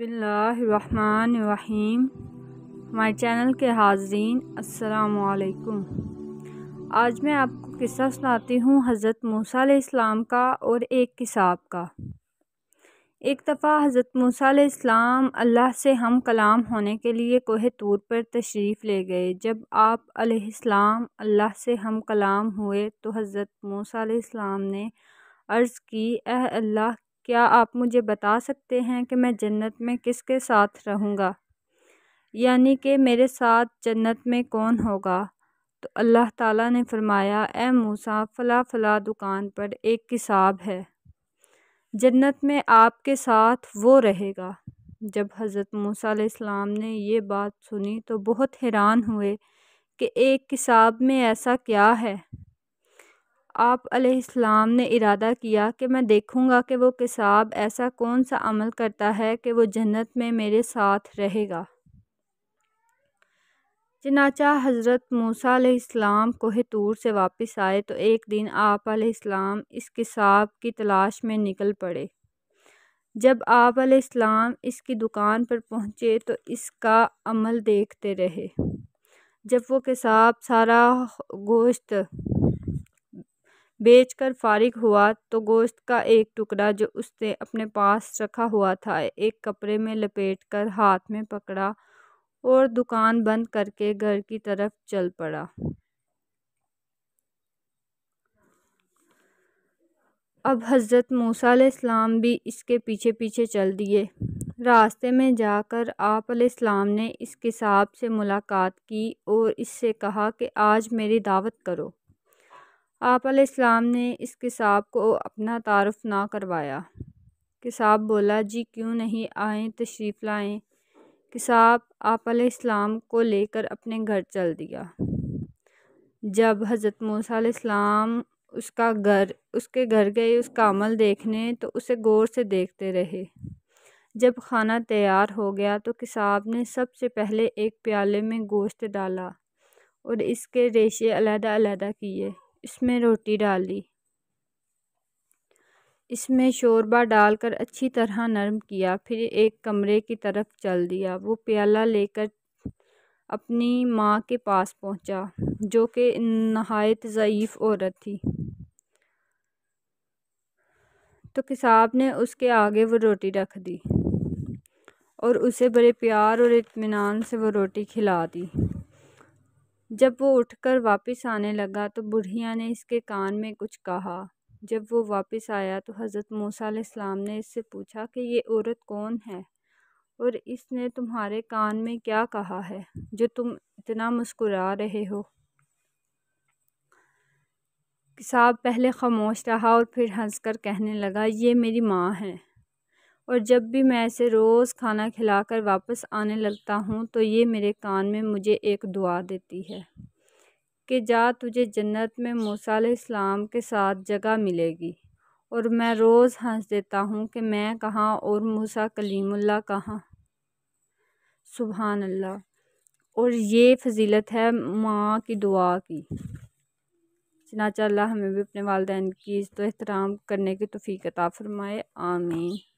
बसमीम हमारे चैनल के हाजरीन असलकुम आज मैं आपको किस्सा सुनाती हूँ हज़रत मूसा इस्लाम का और एक किसाब का एक दफ़ा हज़रत मूसा इस्लाम अल्लाह से हम कलाम होने के लिए कोह तूर पर तशरीफ़ ले गए जब आप अलैहिस्सलाम अल्लाह से हम कलाम हुए तो हज़रत मूसा इस्लाम ने अर्ज़ की अः अल्लाह क्या आप मुझे बता सकते हैं कि मैं जन्नत में किसके साथ रहूँगा यानी कि मेरे साथ जन्नत में कौन होगा तो अल्लाह ताला ने फरमाया ए मूसा फ़ला फ़ला दुकान पर एक किसाब है जन्नत में आपके साथ वो रहेगा जब हज़रत मूसा इस्लाम ने ये बात सुनी तो बहुत हैरान हुए कि एक किसाब में ऐसा क्या है आप अलैहिस्सलाम ने इरादा किया कि मैं देखूंगा कि वो किसाब ऐसा कौन सा अमल करता है कि वो जन्नत में मेरे साथ रहेगा चनाचा हज़रत मूसा इस्लाम कोह तूर से वापस आए तो एक दिन आप इस्लाम इस किसाब की तलाश में निकल पड़े जब आप इस्लाम इसकी दुकान पर पहुँचे तो इसका अमल देखते रहे जब वो किसाब सारा गोश्त बेचकर फारिग हुआ तो गोश्त का एक टुकड़ा जो उसने अपने पास रखा हुआ था एक कपड़े में लपेट कर हाथ में पकड़ा और दुकान बंद करके घर की तरफ चल पड़ा अब हज़रत मूसा इस्लाम भी इसके पीछे पीछे चल दिए रास्ते में जाकर आप इस्लाम ने इस साहब से मुलाकात की और इससे कहा कि आज मेरी दावत करो आप आसमाम ने इस किसाब को अपना तारफ़ ना करवाया किसाब बोला जी क्यों नहीं आए तशरीफ़ लाएँ किसाब आप आसमाम को लेकर अपने घर चल दिया जब हज़रत मूसा आसमाम उसका घर उसके घर गए उसका अमल देखने तो उसे गौर से देखते रहे जब खाना तैयार हो गया तो किसाब ने सबसे पहले एक प्याले में गोश्त डाला और इसके रेशे अलहदा अलहदा किए इसमें रोटी डाल इसमें शोरबा डालकर अच्छी तरह नरम किया फिर एक कमरे की तरफ चल दिया वो प्याला लेकर अपनी माँ के पास पहुँचा जो कि नहायत ज़यीफ़ औरत थी तो किसाब ने उसके आगे वो रोटी रख दी और उसे बड़े प्यार और इत्मीनान से वो रोटी खिला दी जब वो उठकर वापस आने लगा तो बुढ़िया ने इसके कान में कुछ कहा जब वो वापस आया तो हज़रत मूसा ने इससे पूछा कि ये औरत कौन है और इसने तुम्हारे कान में क्या कहा है जो तुम इतना मुस्कुरा रहे हो साहब पहले खामोश रहा और फिर हंसकर कहने लगा ये मेरी माँ है और जब भी मैं इसे रोज़ खाना खिलाकर वापस आने लगता हूँ तो ये मेरे कान में मुझे एक दुआ देती है कि जा तुझे जन्नत में मूसा इस्लाम के साथ जगह मिलेगी और मैं रोज़ हंस देता हूँ कि मैं कहाँ और मूसा कलीमुल्ला कहाँ सुबहानल्ला और ये फजीलत है माँ की दुआ की चनाचा अल्लाह हमें भी अपने वालदे की इस तो एहतराम करने की तोफ़ी अता फ़रमाए आमीन